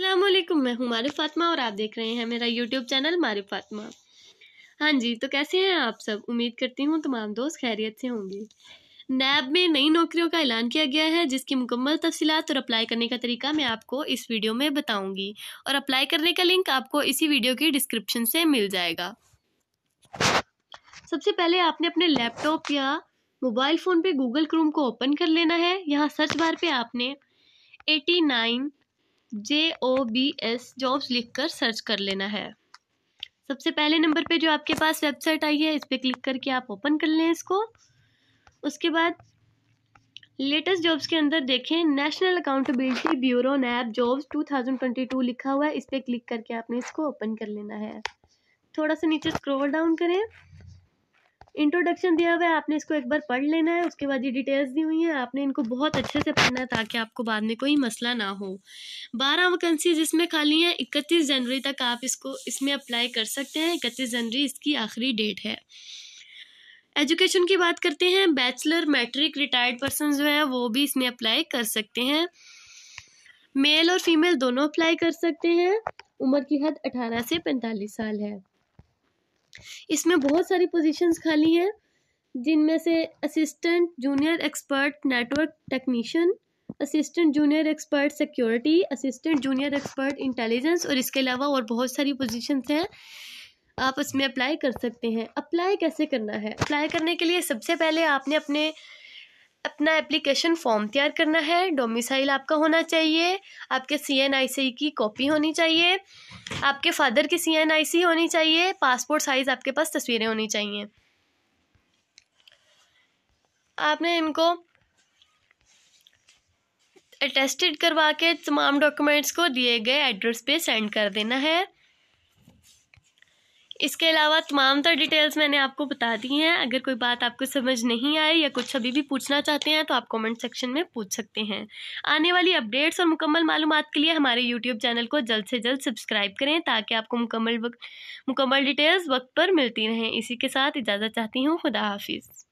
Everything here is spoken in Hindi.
अल्लाह मैं हूँ मारिफ फातमा और आप देख रहे हैं मेरा यूट्यूब चैनल मारिफ फातमा हाँ जी तो कैसे हैं आप सब उम्मीद करती हूँ तमाम दोस्त खैरियत से होंगे नैब में नई नौकरियों का ऐलान किया गया है जिसकी मुकम्मल तफसीत और अप्लाई करने का तरीका मैं आपको इस वीडियो में बताऊंगी और अप्लाई करने का लिंक आपको इसी वीडियो की डिस्क्रिप्शन से मिल जाएगा सबसे पहले आपने अपने लैपटॉप या मोबाइल फ़ोन पे गूगल क्रोम को ओपन कर लेना है यहाँ सर्च बार पे आपने AT nine J O B S jobs लिख कर सर्च कर लेना है सबसे पहले नंबर पे जो आपके पास वेबसाइट आई है इस पर क्लिक करके आप ओपन कर लें इसको उसके बाद लेटेस्ट जॉब्स के अंदर देखें National Accountability Bureau NAB jobs 2022 लिखा हुआ है इस पर क्लिक करके आपने इसको ओपन कर लेना है थोड़ा सा नीचे स्क्रॉल डाउन करें इंट्रोडक्शन दिया हुआ है आपने इसको एक बार पढ़ लेना है उसके बाद ये डिटेल्स दी हुई हैं आपने इनको बहुत अच्छे से पढ़ना है ताकि आपको बाद में कोई मसला ना हो बारह वैकेंसीज इसमें खाली हैं इकतीस जनवरी तक आप इसको इसमें अप्लाई कर सकते हैं इकतीस जनवरी इसकी आखिरी डेट है एजुकेशन की बात करते हैं बैचलर मैट्रिक रिटायर्ड पर्सन जो है वो भी इसमें अप्लाई कर सकते हैं मेल और फीमेल दोनों अप्लाई कर सकते हैं उम्र की हद अठारह से पैंतालीस साल है इसमें बहुत सारी पोजीशंस खाली हैं जिनमें से assistant junior expert network technician assistant junior expert security assistant junior expert intelligence और इसके अलावा और बहुत सारी पोजीशंस हैं आप इसमें अप्लाई कर सकते हैं अप्लाई कैसे करना है अप्लाई करने के लिए सबसे पहले आपने अपने अपना एप्लीकेशन फॉर्म तैयार करना है डोमिसाइल आपका होना चाहिए आपके सी एन आई सी की कॉपी होनी चाहिए आपके फादर की सी एन आई सी होनी चाहिए पासपोर्ट साइज़ आपके पास तस्वीरें होनी चाहिए आपने इनको अटेस्टेड करवा के तमाम डॉक्यूमेंट्स को दिए गए एड्रेस पे सेंड कर देना है इसके अलावा तमाम तर डिटेल्स मैंने आपको बता दी हैं अगर कोई बात आपको समझ नहीं आई या कुछ अभी भी पूछना चाहते हैं तो आप कमेंट सेक्शन में पूछ सकते हैं आने वाली अपडेट्स और मुकम्मल मालूम के लिए हमारे यूट्यूब चैनल को जल्द से जल्द सब्सक्राइब करें ताकि आपको मुकम्मल वक्त मुकम्मल डिटेल्स वक्त पर मिलती रहें इसी के साथ इजाज़त चाहती हूँ खुदा हाफिज़